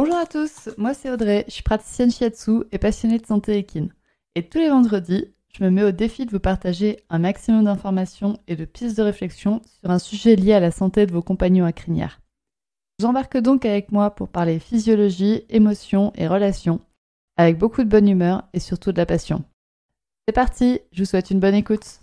Bonjour à tous, moi c'est Audrey, je suis praticienne shiatsu et passionnée de santé équine. Et tous les vendredis, je me mets au défi de vous partager un maximum d'informations et de pistes de réflexion sur un sujet lié à la santé de vos compagnons à crinière. vous embarquez donc avec moi pour parler physiologie, émotion et relations, avec beaucoup de bonne humeur et surtout de la passion. C'est parti, je vous souhaite une bonne écoute.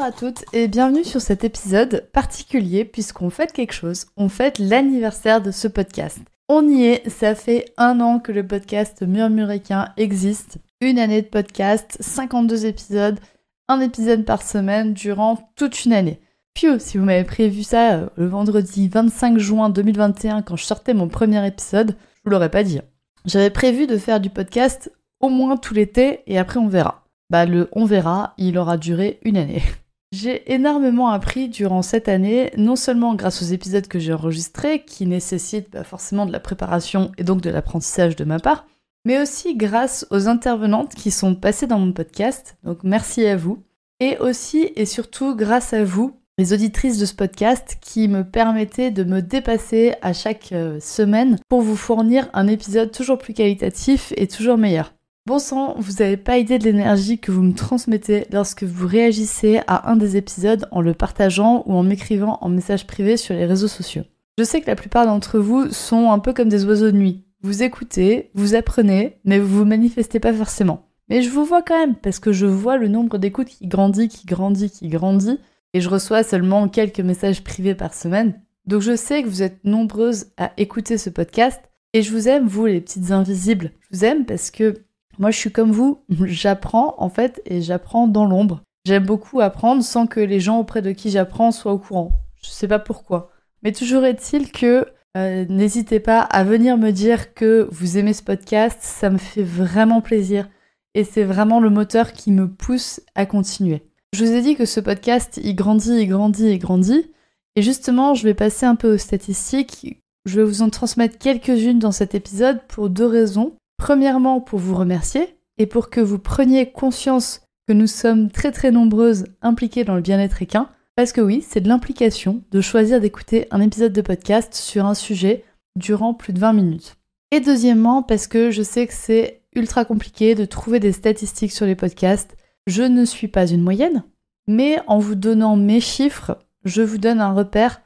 Bonjour à toutes et bienvenue sur cet épisode particulier puisqu'on fête quelque chose, on fête l'anniversaire de ce podcast. On y est, ça fait un an que le podcast Murmuréquin existe, une année de podcast, 52 épisodes, un épisode par semaine durant toute une année. Pio, si vous m'avez prévu ça euh, le vendredi 25 juin 2021 quand je sortais mon premier épisode, je vous l'aurais pas dit. J'avais prévu de faire du podcast au moins tout l'été et après on verra. Bah le on verra, il aura duré une année. J'ai énormément appris durant cette année, non seulement grâce aux épisodes que j'ai enregistrés, qui nécessitent bah, forcément de la préparation et donc de l'apprentissage de ma part, mais aussi grâce aux intervenantes qui sont passées dans mon podcast, donc merci à vous, et aussi et surtout grâce à vous, les auditrices de ce podcast, qui me permettaient de me dépasser à chaque euh, semaine pour vous fournir un épisode toujours plus qualitatif et toujours meilleur. Bon sang, vous n'avez pas idée de l'énergie que vous me transmettez lorsque vous réagissez à un des épisodes en le partageant ou en m'écrivant en message privé sur les réseaux sociaux. Je sais que la plupart d'entre vous sont un peu comme des oiseaux de nuit. Vous écoutez, vous apprenez, mais vous vous manifestez pas forcément. Mais je vous vois quand même, parce que je vois le nombre d'écoutes qui grandit, qui grandit, qui grandit, et je reçois seulement quelques messages privés par semaine. Donc je sais que vous êtes nombreuses à écouter ce podcast, et je vous aime, vous les petites invisibles. Je vous aime parce que moi, je suis comme vous, j'apprends en fait et j'apprends dans l'ombre. J'aime beaucoup apprendre sans que les gens auprès de qui j'apprends soient au courant. Je sais pas pourquoi. Mais toujours est-il que euh, n'hésitez pas à venir me dire que vous aimez ce podcast, ça me fait vraiment plaisir et c'est vraiment le moteur qui me pousse à continuer. Je vous ai dit que ce podcast, il grandit, il grandit, il grandit. Et justement, je vais passer un peu aux statistiques. Je vais vous en transmettre quelques-unes dans cet épisode pour deux raisons. Premièrement, pour vous remercier et pour que vous preniez conscience que nous sommes très très nombreuses impliquées dans le bien-être équin. Parce que oui, c'est de l'implication de choisir d'écouter un épisode de podcast sur un sujet durant plus de 20 minutes. Et deuxièmement, parce que je sais que c'est ultra compliqué de trouver des statistiques sur les podcasts. Je ne suis pas une moyenne, mais en vous donnant mes chiffres, je vous donne un repère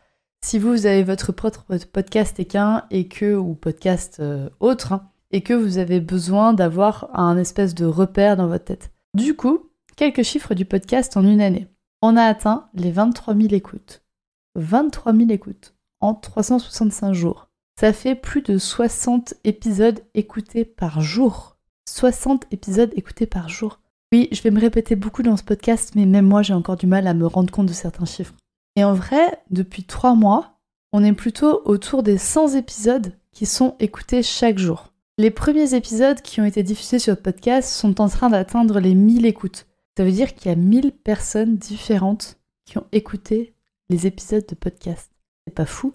si vous, avez votre propre podcast équin et que, ou podcast euh, autre, hein, et que vous avez besoin d'avoir un espèce de repère dans votre tête. Du coup, quelques chiffres du podcast en une année. On a atteint les 23 000 écoutes. 23 000 écoutes en 365 jours. Ça fait plus de 60 épisodes écoutés par jour. 60 épisodes écoutés par jour. Oui, je vais me répéter beaucoup dans ce podcast, mais même moi, j'ai encore du mal à me rendre compte de certains chiffres. Et en vrai, depuis 3 mois, on est plutôt autour des 100 épisodes qui sont écoutés chaque jour. Les premiers épisodes qui ont été diffusés sur le podcast sont en train d'atteindre les 1000 écoutes. Ça veut dire qu'il y a 1000 personnes différentes qui ont écouté les épisodes de podcast. C'est pas fou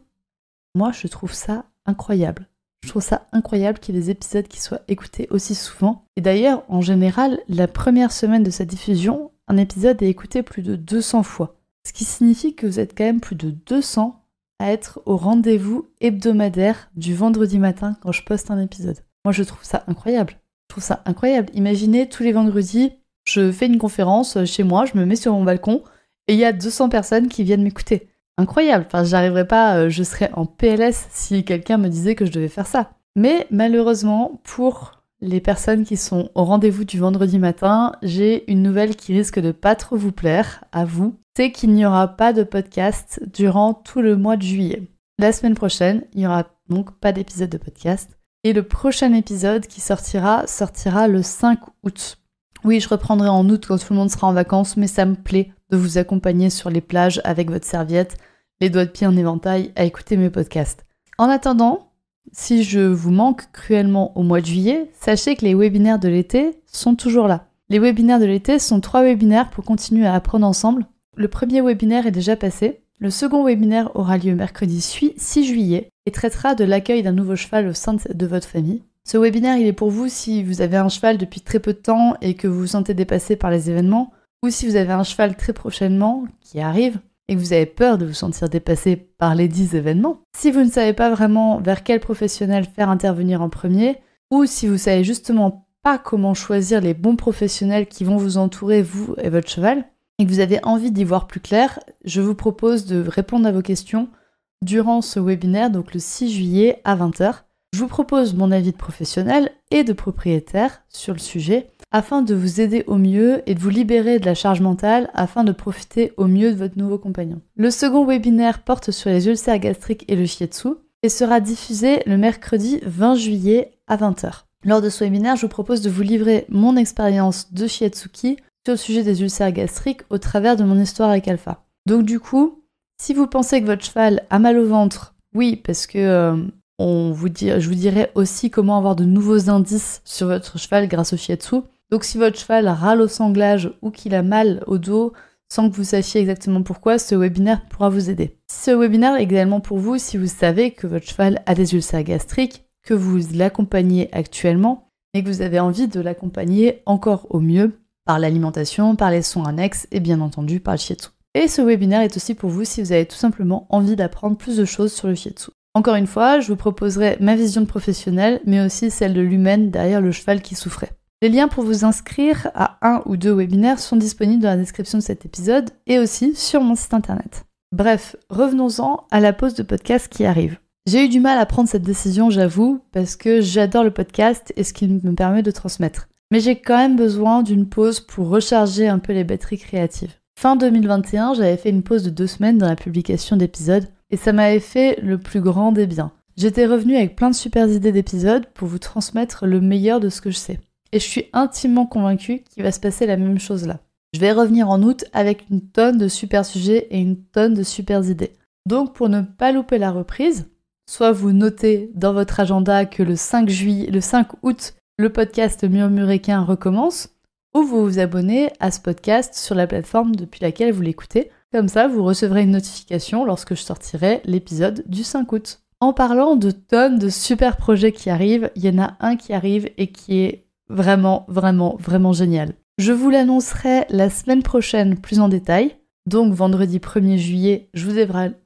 Moi, je trouve ça incroyable. Je trouve ça incroyable qu'il y ait des épisodes qui soient écoutés aussi souvent. Et d'ailleurs, en général, la première semaine de sa diffusion, un épisode est écouté plus de 200 fois. Ce qui signifie que vous êtes quand même plus de 200 à être au rendez-vous hebdomadaire du vendredi matin quand je poste un épisode. Moi, je trouve ça incroyable. Je trouve ça incroyable. Imaginez tous les vendredis, je fais une conférence euh, chez moi, je me mets sur mon balcon et il y a 200 personnes qui viennent m'écouter. Incroyable. Enfin, j'arriverais pas, euh, je serais en PLS si quelqu'un me disait que je devais faire ça. Mais malheureusement, pour les personnes qui sont au rendez-vous du vendredi matin, j'ai une nouvelle qui risque de pas trop vous plaire, à vous. C'est qu'il n'y aura pas de podcast durant tout le mois de juillet. La semaine prochaine, il n'y aura donc pas d'épisode de podcast. Et le prochain épisode qui sortira, sortira le 5 août. Oui, je reprendrai en août quand tout le monde sera en vacances, mais ça me plaît de vous accompagner sur les plages avec votre serviette, les doigts de pied en éventail, à écouter mes podcasts. En attendant, si je vous manque cruellement au mois de juillet, sachez que les webinaires de l'été sont toujours là. Les webinaires de l'été sont trois webinaires pour continuer à apprendre ensemble. Le premier webinaire est déjà passé, le second webinaire aura lieu mercredi 6 juillet et traitera de l'accueil d'un nouveau cheval au sein de votre famille. Ce webinaire, il est pour vous si vous avez un cheval depuis très peu de temps et que vous vous sentez dépassé par les événements, ou si vous avez un cheval très prochainement qui arrive et que vous avez peur de vous sentir dépassé par les 10 événements. Si vous ne savez pas vraiment vers quel professionnel faire intervenir en premier, ou si vous savez justement pas comment choisir les bons professionnels qui vont vous entourer, vous et votre cheval, et que vous avez envie d'y voir plus clair, je vous propose de répondre à vos questions durant ce webinaire, donc le 6 juillet à 20h. Je vous propose mon avis de professionnel et de propriétaire sur le sujet afin de vous aider au mieux et de vous libérer de la charge mentale afin de profiter au mieux de votre nouveau compagnon. Le second webinaire porte sur les ulcères gastriques et le shiatsu et sera diffusé le mercredi 20 juillet à 20h. Lors de ce webinaire, je vous propose de vous livrer mon expérience de shiatsuki au le sujet des ulcères gastriques au travers de mon histoire avec Alpha. Donc du coup, si vous pensez que votre cheval a mal au ventre, oui, parce que euh, on vous je vous dirai aussi comment avoir de nouveaux indices sur votre cheval grâce au fiatsu. Donc si votre cheval râle au sanglage ou qu'il a mal au dos, sans que vous sachiez exactement pourquoi, ce webinaire pourra vous aider. Ce webinaire est également pour vous si vous savez que votre cheval a des ulcères gastriques, que vous l'accompagnez actuellement, et que vous avez envie de l'accompagner encore au mieux par l'alimentation, par les sons annexes et bien entendu par le shiatsu. Et ce webinaire est aussi pour vous si vous avez tout simplement envie d'apprendre plus de choses sur le shiatsu. Encore une fois, je vous proposerai ma vision de professionnelle, mais aussi celle de l'humaine derrière le cheval qui souffrait. Les liens pour vous inscrire à un ou deux webinaires sont disponibles dans la description de cet épisode et aussi sur mon site internet. Bref, revenons-en à la pause de podcast qui arrive. J'ai eu du mal à prendre cette décision, j'avoue, parce que j'adore le podcast et ce qu'il me permet de transmettre mais j'ai quand même besoin d'une pause pour recharger un peu les batteries créatives. Fin 2021, j'avais fait une pause de deux semaines dans la publication d'épisodes, et ça m'avait fait le plus grand des biens. J'étais revenue avec plein de super idées d'épisodes pour vous transmettre le meilleur de ce que je sais. Et je suis intimement convaincue qu'il va se passer la même chose là. Je vais revenir en août avec une tonne de super sujets et une tonne de super idées. Donc pour ne pas louper la reprise, soit vous notez dans votre agenda que le 5 juillet, le 5 août, le podcast Murmuréquin recommence, ou vous vous abonnez à ce podcast sur la plateforme depuis laquelle vous l'écoutez. Comme ça, vous recevrez une notification lorsque je sortirai l'épisode du 5 août. En parlant de tonnes de super projets qui arrivent, il y en a un qui arrive et qui est vraiment, vraiment, vraiment génial. Je vous l'annoncerai la semaine prochaine plus en détail. Donc vendredi 1er juillet, je vous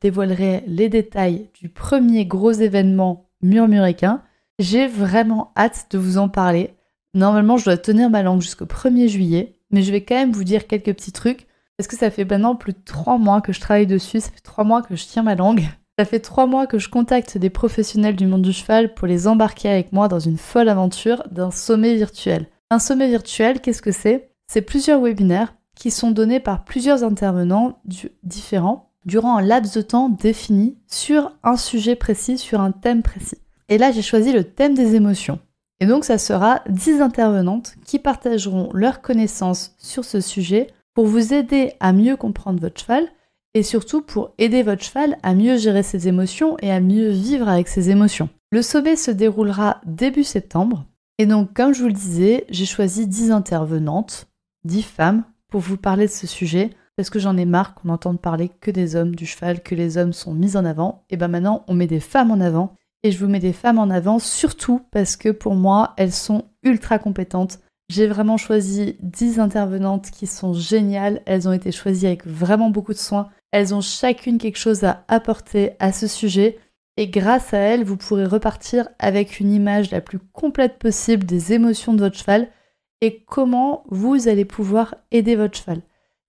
dévoilerai les détails du premier gros événement murmuréquin j'ai vraiment hâte de vous en parler. Normalement, je dois tenir ma langue jusqu'au 1er juillet, mais je vais quand même vous dire quelques petits trucs, parce que ça fait maintenant plus de 3 mois que je travaille dessus, ça fait 3 mois que je tiens ma langue. Ça fait 3 mois que je contacte des professionnels du monde du cheval pour les embarquer avec moi dans une folle aventure d'un sommet virtuel. Un sommet virtuel, qu'est-ce que c'est C'est plusieurs webinaires qui sont donnés par plusieurs intervenants différents durant un laps de temps défini sur un sujet précis, sur un thème précis. Et là, j'ai choisi le thème des émotions. Et donc, ça sera 10 intervenantes qui partageront leurs connaissances sur ce sujet pour vous aider à mieux comprendre votre cheval et surtout pour aider votre cheval à mieux gérer ses émotions et à mieux vivre avec ses émotions. Le sommet se déroulera début septembre. Et donc, comme je vous le disais, j'ai choisi 10 intervenantes, 10 femmes, pour vous parler de ce sujet, parce que j'en ai marre qu'on entende parler que des hommes du cheval, que les hommes sont mis en avant. Et ben maintenant, on met des femmes en avant et je vous mets des femmes en avant, surtout parce que pour moi, elles sont ultra compétentes. J'ai vraiment choisi 10 intervenantes qui sont géniales, elles ont été choisies avec vraiment beaucoup de soin, elles ont chacune quelque chose à apporter à ce sujet, et grâce à elles, vous pourrez repartir avec une image la plus complète possible des émotions de votre cheval et comment vous allez pouvoir aider votre cheval.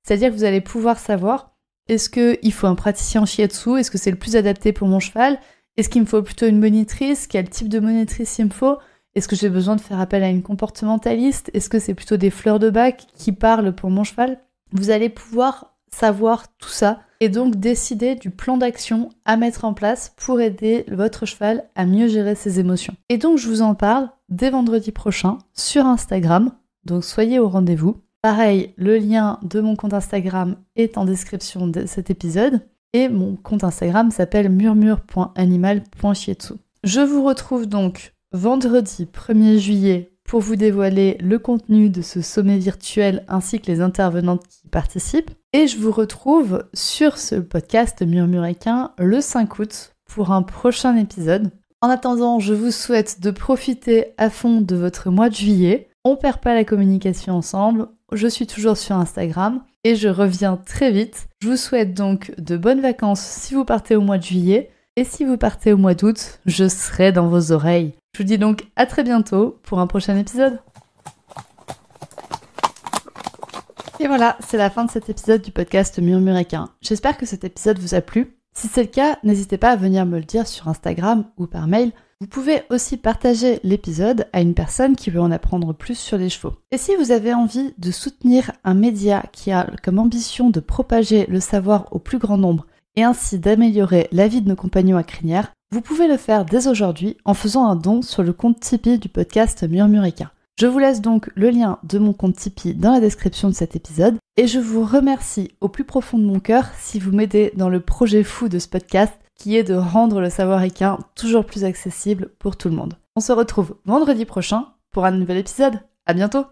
C'est-à-dire que vous allez pouvoir savoir est-ce qu'il faut un praticien shiatsu Est-ce que c'est le plus adapté pour mon cheval est-ce qu'il me faut plutôt une monitrice Quel type de monitrice il me faut Est-ce que j'ai besoin de faire appel à une comportementaliste Est-ce que c'est plutôt des fleurs de bac qui parlent pour mon cheval Vous allez pouvoir savoir tout ça et donc décider du plan d'action à mettre en place pour aider votre cheval à mieux gérer ses émotions. Et donc je vous en parle dès vendredi prochain sur Instagram, donc soyez au rendez-vous. Pareil, le lien de mon compte Instagram est en description de cet épisode et mon compte Instagram s'appelle murmure.animal.chietsu. Je vous retrouve donc vendredi 1er juillet pour vous dévoiler le contenu de ce sommet virtuel ainsi que les intervenantes qui participent. Et je vous retrouve sur ce podcast murmuréquin le 5 août pour un prochain épisode. En attendant, je vous souhaite de profiter à fond de votre mois de juillet. On perd pas la communication ensemble. Je suis toujours sur Instagram et je reviens très vite. Je vous souhaite donc de bonnes vacances si vous partez au mois de juillet et si vous partez au mois d'août, je serai dans vos oreilles. Je vous dis donc à très bientôt pour un prochain épisode. Et voilà, c'est la fin de cet épisode du podcast Murmuréquin. J'espère que cet épisode vous a plu. Si c'est le cas, n'hésitez pas à venir me le dire sur Instagram ou par mail. Vous pouvez aussi partager l'épisode à une personne qui veut en apprendre plus sur les chevaux. Et si vous avez envie de soutenir un média qui a comme ambition de propager le savoir au plus grand nombre et ainsi d'améliorer la vie de nos compagnons à crinière, vous pouvez le faire dès aujourd'hui en faisant un don sur le compte Tipeee du podcast Murmurica. Je vous laisse donc le lien de mon compte Tipeee dans la description de cet épisode et je vous remercie au plus profond de mon cœur si vous m'aidez dans le projet fou de ce podcast qui est de rendre le savoir équin toujours plus accessible pour tout le monde. On se retrouve vendredi prochain pour un nouvel épisode. À bientôt!